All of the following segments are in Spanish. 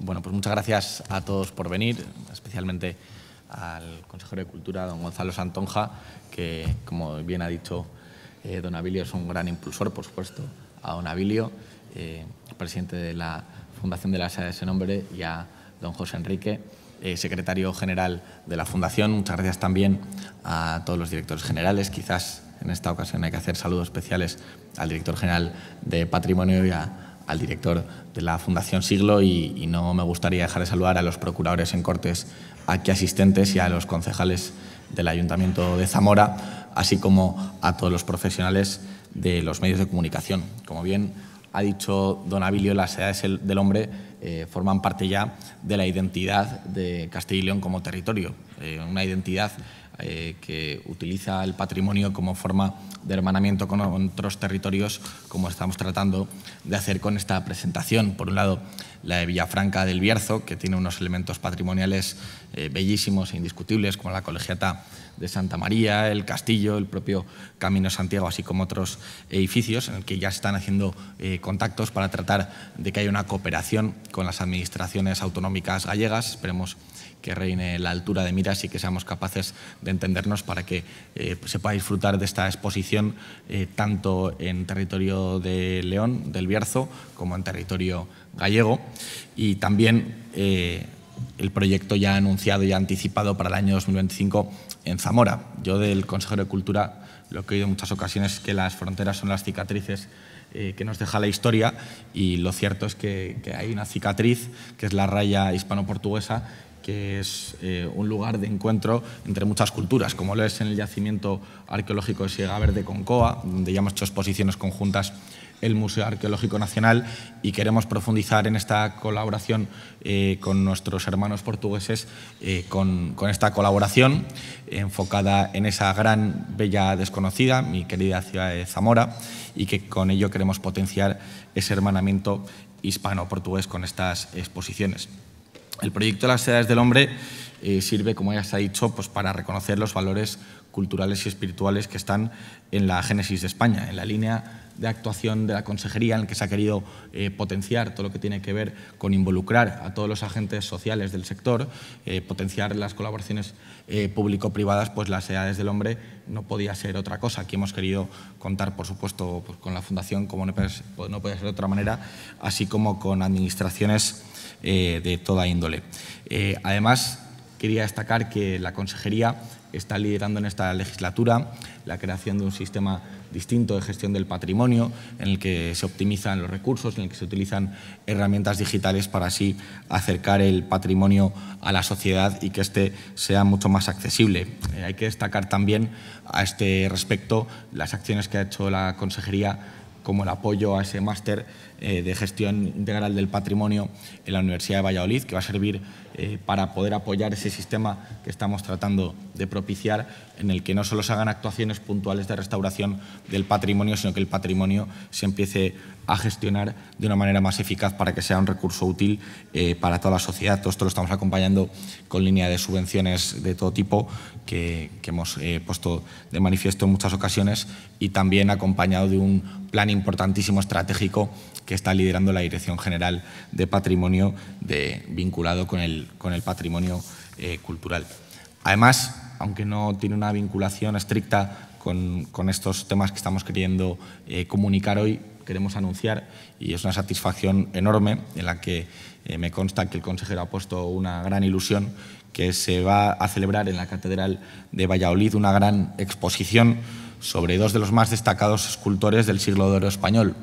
Bueno, pues muchas gracias a todos por venir, especialmente al consejero de Cultura, don Gonzalo Santonja, que, como bien ha dicho eh, don Abilio, es un gran impulsor, por supuesto, a don Abilio, eh, presidente de la Fundación de la SEA de ese nombre, y a don José Enrique, eh, secretario general de la Fundación. Muchas gracias también a todos los directores generales. Quizás en esta ocasión hay que hacer saludos especiales al director general de Patrimonio y a al director de la Fundación Siglo y, no me gustaría dejar de saludar a los procuradores en Cortes aquí asistentes y a los concejales del Ayuntamiento de Zamora, así como a todos los profesionales de los medios de comunicación. Como bien ha dicho don Abilio, es el del hombre eh, forman parte ya de la identidad de Castilla y León como territorio, eh, una identidad eh, que utiliza el patrimonio como forma de hermanamiento con otros territorios, como estamos tratando de hacer con esta presentación. Por un lado, la de Villafranca del Bierzo, que tiene unos elementos patrimoniales eh, bellísimos e indiscutibles, como la colegiata de Santa María, el castillo, el propio Camino Santiago, así como otros edificios en el que ya se están haciendo eh, contactos para tratar de que haya una cooperación con las administraciones autonómicas gallegas. Esperemos que reine la altura de miras y que seamos capaces de entendernos para que eh, se pueda disfrutar de esta exposición eh, tanto en territorio de León, del Bierzo, como en territorio gallego. Y también eh, el proyecto ya anunciado y anticipado para el año 2025 en Zamora. Yo del Consejo de Cultura lo que he oído en muchas ocasiones es que las fronteras son las cicatrices que nos deja la historia y lo cierto es que hay una cicatriz que es la raya hispano-portuguesa que es eh, un lugar de encuentro entre muchas culturas, como lo es en el yacimiento arqueológico de Siega Verde Concoa, donde ya hemos hecho exposiciones conjuntas el Museo Arqueológico Nacional y queremos profundizar en esta colaboración eh, con nuestros hermanos portugueses, eh, con, esta colaboración enfocada en esa gran bella desconocida, mi querida ciudad de Zamora, y que con ello queremos potenciar ese hermanamiento hispano-portugués con estas exposiciones. El proyecto de las edades del hombre eh, sirve, como ya se ha dicho, pues para reconocer los valores culturales y espirituales que están en la génesis de España, en la línea de actuación de la consejería en el que se ha querido eh, potenciar todo lo que tiene que ver con involucrar a todos los agentes sociales del sector, eh, potenciar las colaboraciones eh, público-privadas, pues las edades del hombre no podía ser otra cosa. Aquí hemos querido contar, por supuesto, pues, con la Fundación, como pues, no puede, ser, de otra manera, así como con administraciones de toda índole. además, quería destacar que la consejería está liderando en esta legislatura la creación de un sistema distinto de gestión del patrimonio, en el que se optimizan los recursos, en el que se utilizan herramientas digitales para así acercar el patrimonio a la sociedad y que éste sea mucho más accesible. Eh, hay que destacar también a este respecto las acciones que ha hecho la Consejería como el apoyo a ese máster eh, de gestión integral del patrimonio en la Universidad de Valladolid, que va a servir eh, para poder apoyar ese sistema que estamos tratando de propiciar, en el que no solo se hagan actuaciones puntuales de restauración del patrimonio, sino que el patrimonio se empiece a gestionar de una manera más eficaz para que sea un recurso útil eh, para toda la sociedad. Todo esto lo estamos acompañando con línea de subvenciones de todo tipo que, hemos eh, puesto de manifiesto en muchas ocasiones y también acompañado de un plan importantísimo estratégico que está liderando la Dirección General de Patrimonio vinculado con el, patrimonio eh, cultural. Además, aunque no tiene una vinculación estricta con, estos temas que estamos queriendo comunicar hoy, queremos anunciar y es una satisfacción enorme en la que eh, me consta que el consejero ha puesto una gran ilusión que se va a celebrar en la Catedral de Valladolid una gran exposición sobre dos de los más destacados escultores del siglo de oro español,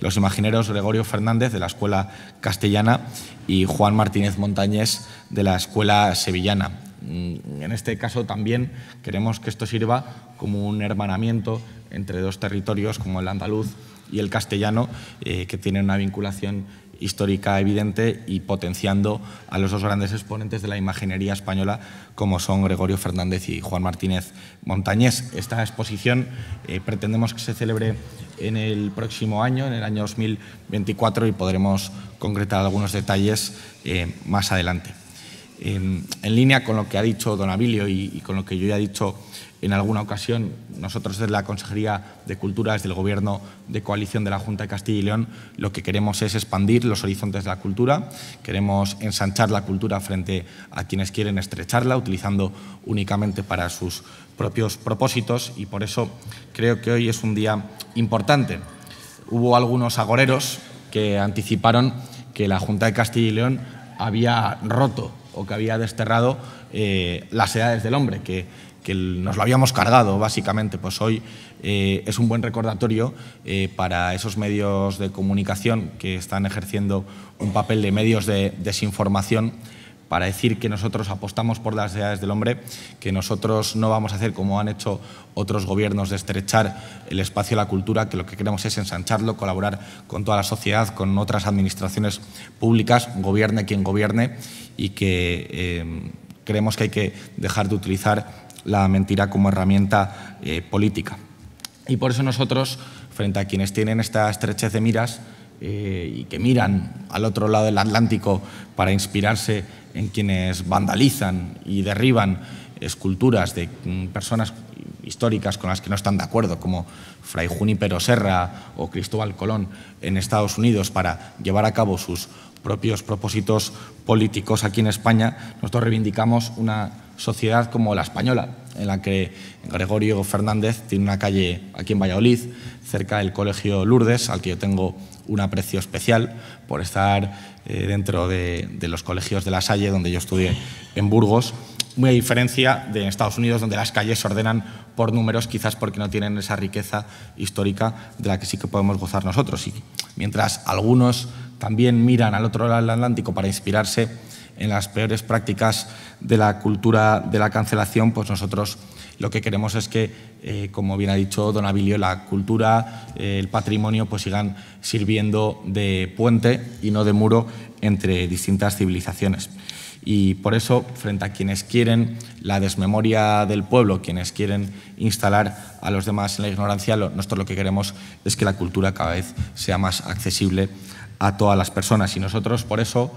los imagineros Gregorio Fernández de la Escuela Castellana y Juan Martínez Montañés de la Escuela Sevillana. Mm, en este caso también queremos que esto sirva como un hermanamiento entre dos territorios como el andaluz y el castellano, eh, que tiene una vinculación histórica evidente y potenciando a los dos grandes exponentes de la imaginería española como son Gregorio Fernández y Juan Martínez Montañés. Esta exposición eh, pretendemos que se celebre en el próximo año, en el año 2024, y podremos concretar algunos detalles eh, más adelante en línea con lo que ha dicho don Abilio y, y con lo que yo ya he dicho en alguna ocasión, nosotros desde la Consejería de Cultura, desde el Gobierno de Coalición de la Junta de Castilla y León, lo que queremos es expandir los horizontes de la cultura, queremos ensanchar la cultura frente a quienes quieren estrecharla, utilizando únicamente para sus propios propósitos y por eso creo que hoy es un día importante. Hubo algunos agoreros que anticiparon que la Junta de Castilla y León había roto o que había desterrado eh, las edades del hombre, que, que, nos lo habíamos cargado básicamente. Pues hoy eh, es un buen recordatorio eh, para esos medios de comunicación que están ejerciendo un papel de medios de desinformación para decir que nosotros apostamos por las ideas del hombre, que nosotros no vamos a hacer como han hecho otros gobiernos de estrechar el espacio a la cultura, que lo que queremos es ensancharlo, colaborar con toda la sociedad, con otras administraciones públicas, gobierne quien gobierne, y que eh, creemos que hay que dejar de utilizar la mentira como herramienta eh, política. Y por eso nosotros, frente a quienes tienen esta estrechez de miras, eh, y que miran al otro lado del Atlántico para inspirarse en quienes vandalizan y derriban esculturas de mm, personas históricas con las que no están de acuerdo, como Fray Junípero Serra o Cristóbal Colón en Estados Unidos, para llevar a cabo sus propios propósitos políticos aquí en España, nosotros reivindicamos una sociedad como la española, en la que Gregorio Fernández tiene una calle aquí en Valladolid, cerca del Colegio Lourdes, al que yo tengo un aprecio especial por estar eh, dentro de, los colegios de La Salle, donde yo estudié en Burgos, muy a diferencia de Estados Unidos, donde las calles se ordenan por números, quizás porque no tienen esa riqueza histórica de la que sí que podemos gozar nosotros. Y mientras algunos también miran al otro lado del Atlántico para inspirarse, en las peores prácticas de la cultura de la cancelación, pues nosotros lo que queremos es que, eh, como bien ha dicho don Abilio, la cultura, eh, el patrimonio, pues sigan sirviendo de puente y no de muro entre distintas civilizaciones. Y por eso, frente a quienes quieren la desmemoria del pueblo, quienes quieren instalar a los demás en la ignorancia, nosotros lo que queremos es que la cultura cada vez sea más accesible a todas las personas. Y nosotros, por eso,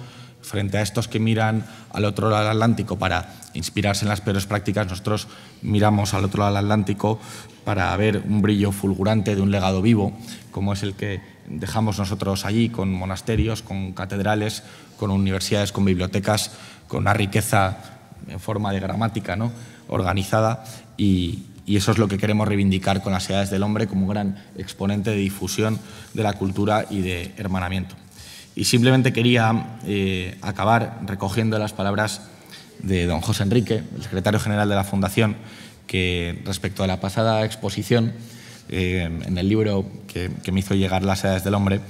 frente a estos que miran al otro lado del Atlántico para inspirarse en las peores prácticas, nosotros miramos al otro lado del Atlántico para ver un brillo fulgurante de un legado vivo, como es el que dejamos nosotros allí, con monasterios, con catedrales, con universidades, con bibliotecas, con una riqueza en forma de gramática ¿no? organizada y, y eso es lo que queremos reivindicar con las edades del hombre como un gran exponente de difusión de la cultura y de hermanamiento. Y simplemente quería eh, acabar recogiendo las palabras de don José Enrique, el secretario general de la Fundación, que respecto a la pasada exposición, eh, en el libro que, me hizo llegar Las edades del hombre,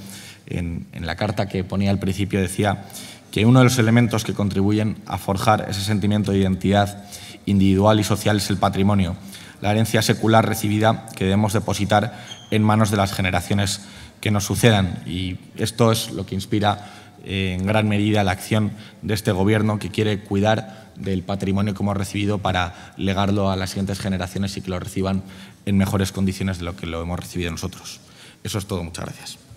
en, en la carta que ponía al principio decía que uno de los elementos que contribuyen a forjar ese sentimiento de identidad individual y social es el patrimonio, la herencia secular recibida que debemos depositar en manos de las generaciones que nos sucedan. Y esto es lo que inspira eh, en gran medida la acción de este Gobierno que quiere cuidar del patrimonio que hemos recibido para legarlo a las siguientes generaciones y que lo reciban en mejores condiciones de lo que lo hemos recibido nosotros. Eso es todo. Muchas gracias.